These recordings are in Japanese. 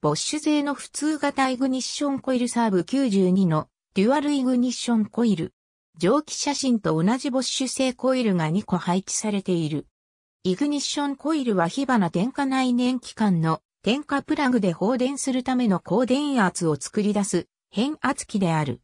ボッシュ製の普通型イグニッションコイルサーブ92のデュアルイグニッションコイル。蒸気写真と同じボッシュ製コイルが2個配置されている。イグニッションコイルは火花点火内燃機関の点火プラグで放電するための高電圧を作り出す変圧器である。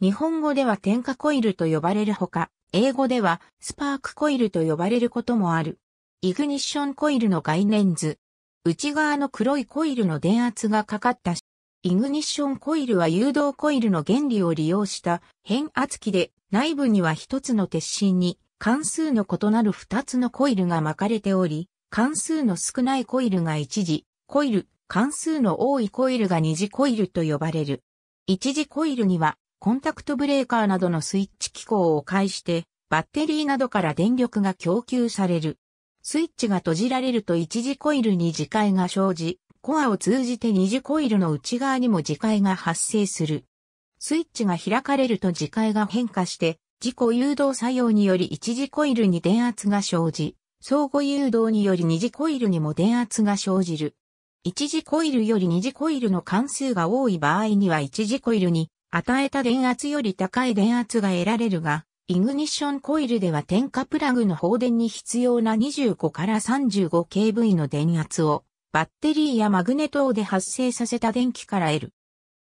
日本語では点火コイルと呼ばれるほか、英語ではスパークコイルと呼ばれることもある。イグニッションコイルの概念図、内側の黒いコイルの電圧がかかったイグニッションコイルは誘導コイルの原理を利用した変圧器で内部には一つの鉄心に関数の異なる二つのコイルが巻かれており、関数の少ないコイルが一時コイル、関数の多いコイルが二次コイルと呼ばれる。一次コイルにはコンタクトブレーカーなどのスイッチ機構を介してバッテリーなどから電力が供給される。スイッチが閉じられると一次コイルに磁界が生じ、コアを通じて二次コイルの内側にも磁界が発生する。スイッチが開かれると磁界が変化して、自己誘導作用により一次コイルに電圧が生じ、相互誘導により二次コイルにも電圧が生じる。一次コイルより二次コイルの関数が多い場合には一次コイルに与えた電圧より高い電圧が得られるが、イグニッションコイルでは点火プラグの放電に必要な25から 35kV の電圧をバッテリーやマグネ等で発生させた電気から得る。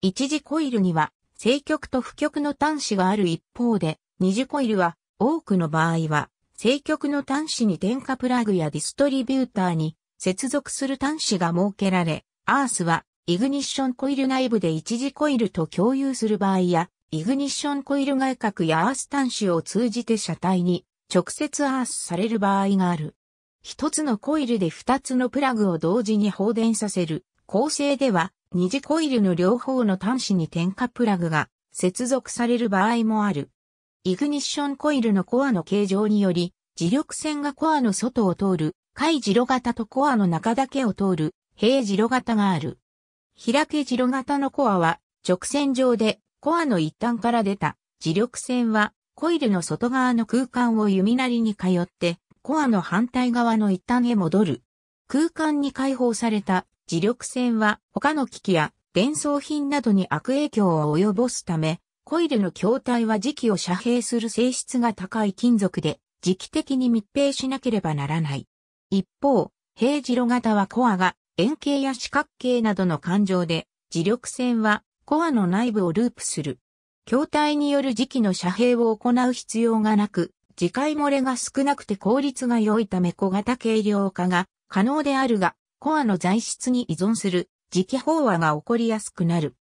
一次コイルには正極と負極の端子がある一方で、二次コイルは多くの場合は正極の端子に点火プラグやディストリビューターに接続する端子が設けられ、アースはイグニッションコイル内部で一次コイルと共有する場合や、イグニッションコイル外角やアース端子を通じて車体に直接アースされる場合がある。一つのコイルで二つのプラグを同時に放電させる構成では二次コイルの両方の端子に点火プラグが接続される場合もある。イグニッションコイルのコアの形状により、磁力線がコアの外を通る、回磁路型とコアの中だけを通る、平磁路型がある。開け磁路型のコアは、直線上でコアの一端から出た磁力線はコイルの外側の空間を弓なりに通ってコアの反対側の一端へ戻る。空間に解放された磁力線は他の機器や伝送品などに悪影響を及ぼすため、コイルの筐体は磁気を遮蔽する性質が高い金属で、磁気的に密閉しなければならない。一方、平磁路型はコアが円形や四角形などの環状で、磁力線はコアの内部をループする。筐体による磁気の遮蔽を行う必要がなく、磁界漏れが少なくて効率が良いため小型軽量化が可能であるが、コアの材質に依存する磁気飽和が起こりやすくなる。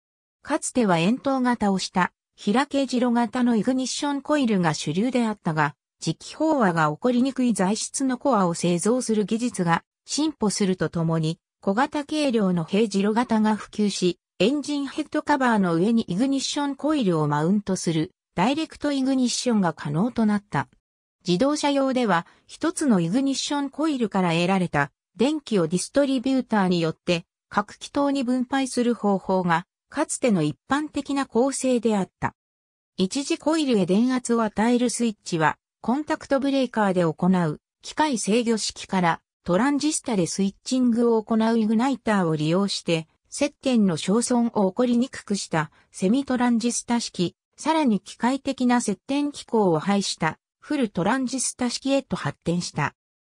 かつては円筒型をした開けジロ型のイグニッションコイルが主流であったが、磁気飽和が起こりにくい材質のコアを製造する技術が進歩するとともに、小型軽量の平ジロ型が普及し、エンジンヘッドカバーの上にイグニッションコイルをマウントするダイレクトイグニッションが可能となった。自動車用では一つのイグニッションコイルから得られた電気をディストリビューターによって各気筒に分配する方法がかつての一般的な構成であった。一時コイルへ電圧を与えるスイッチはコンタクトブレーカーで行う機械制御式からトランジスタでスイッチングを行うイグナイターを利用して接点の焦損を起こりにくくしたセミトランジスタ式、さらに機械的な接点機構を排したフルトランジスタ式へと発展した。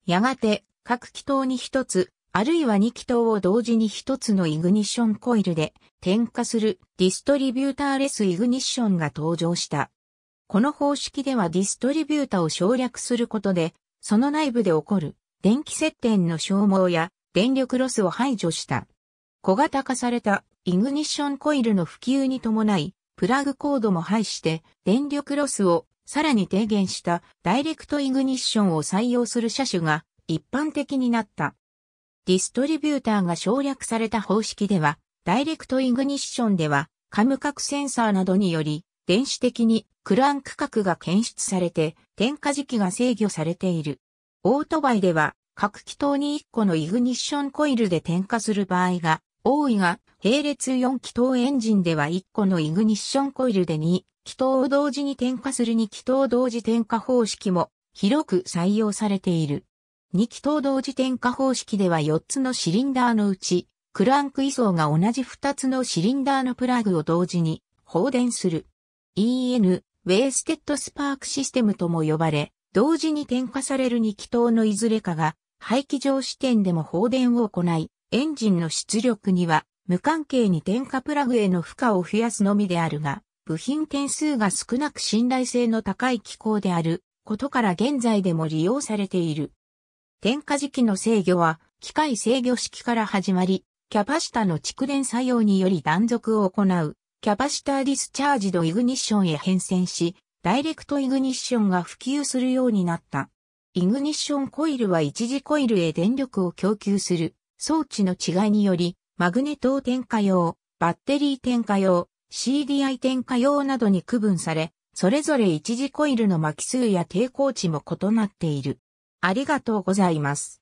やがて、各気筒に一つ、あるいは二気筒を同時に一つのイグニッションコイルで点火するディストリビューターレスイグニッションが登場した。この方式ではディストリビュータを省略することで、その内部で起こる電気接点の消耗や電力ロスを排除した。小型化されたイグニッションコイルの普及に伴い、プラグコードも廃して電力ロスをさらに低減したダイレクトイグニッションを採用する車種が一般的になった。ディストリビューターが省略された方式では、ダイレクトイグニッションでは、カム角センサーなどにより、電子的にクランク角が検出されて、点火時期が制御されている。オートバイでは、各気筒に1個のイグニッションコイルで点火する場合が多いが、並列4気筒エンジンでは1個のイグニッションコイルで2気筒を同時に点火する2気筒同時点火方式も広く採用されている。2気筒同時点火方式では4つのシリンダーのうち、クランク位相が同じ2つのシリンダーのプラグを同時に放電する。EN、ウェイステッドスパークシステムとも呼ばれ、同時に点火される2気筒のいずれかが、排気上視点でも放電を行い、エンジンの出力には無関係に点火プラグへの負荷を増やすのみであるが、部品点数が少なく信頼性の高い機構であることから現在でも利用されている。点火時期の制御は機械制御式から始まり、キャパシタの蓄電作用により断続を行う、キャパシタディスチャージドイグニッションへ変遷し、ダイレクトイグニッションが普及するようになった。イグニッションコイルは一時コイルへ電力を供給する装置の違いにより、マグネト点火用、バッテリー点火用、CDI 点火用などに区分され、それぞれ一次コイルの巻き数や抵抗値も異なっている。ありがとうございます。